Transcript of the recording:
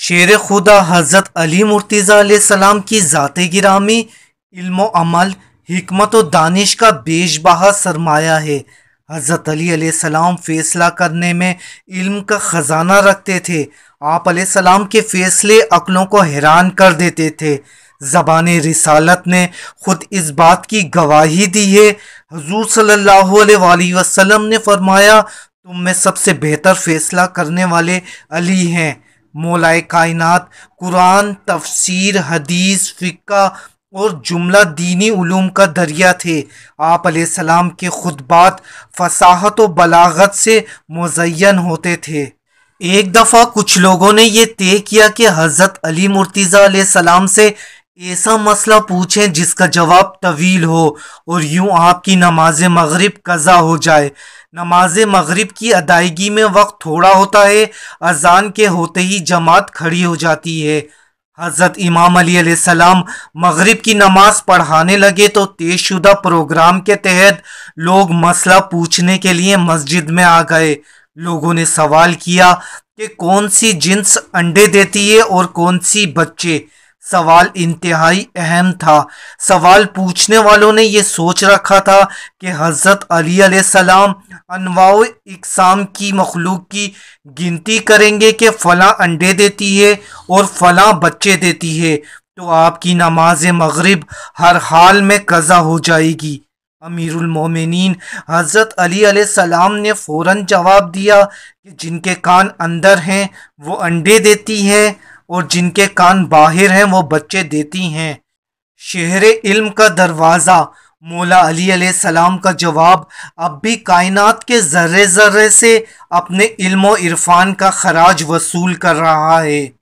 शेर खुदा हज़रत अली मुर्तज़ा सलाम की ज़ात गिरामी इल्म अमल हमत व दानिश का बेश बहा सरमाया है हज़रत अली सलाम फ़ैसला करने में इल्म का ख़जाना रखते थे आप सलाम के फ़ैसले अकलों को हैरान कर देते थे ज़बान रिसालत ने ख़ुद इस बात की गवाही दी है हजूर सल्लल्लाहु अलैहि वसल्लम ने फरमाया तुम में सबसे बेहतर फ़ैसला करने वाले अली हैं मौलाए कायनात कुरान तफसीर हदीस फ़िक्का और जुमला दीनी उलूम का दरिया थे आप सलाम के खुतबात फसाहत व बलागत से मुजयन होते थे एक दफ़ा कुछ लोगों ने यह तय किया कि हज़रत अली मुर्तज़ा सलाम से ऐसा मसला पूछें जिसका जवाब तवील हो और यूं आपकी नमाज मगरिब कज़ा हो जाए नमाज मगरिब की अदायगी में वक्त थोड़ा होता है अजान के होते ही जमात खड़ी हो जाती है हज़रत इमाम अली सलाम मगरिब की नमाज पढ़ाने लगे तो तेजशुदा प्रोग्राम के तहत लोग मसला पूछने के लिए मस्जिद में आ गए लोगों ने सवाल किया कि कौन सी जिन्स अंडे देती है और कौन सी बच्चे सवाल इंतहाई अहम था सवाल पूछने वालों ने यह सोच रखा था कि हज़रत अली सलाम अनवाओ इकसाम की मखलूक की गिनती करेंगे कि फ़लाँ अंडे देती है और फ़लाँ बच्चे देती है तो आपकी नमाज मग़रब हर हाल में कज़ा हो जाएगी अमीरमिन हज़रत अली सलाम ने फ़ौर जवाब दिया कि जिनके कान अंदर हैं वो अंडे देती है और जिनके कान बाहिर हैं वो बच्चे देती हैं शहर इल्म का दरवाज़ा मौला अली सलाम का जवाब अब भी कायनात के ज़र्रे ज़र्रे से अपने इल्म इरफान का खराज वसूल कर रहा है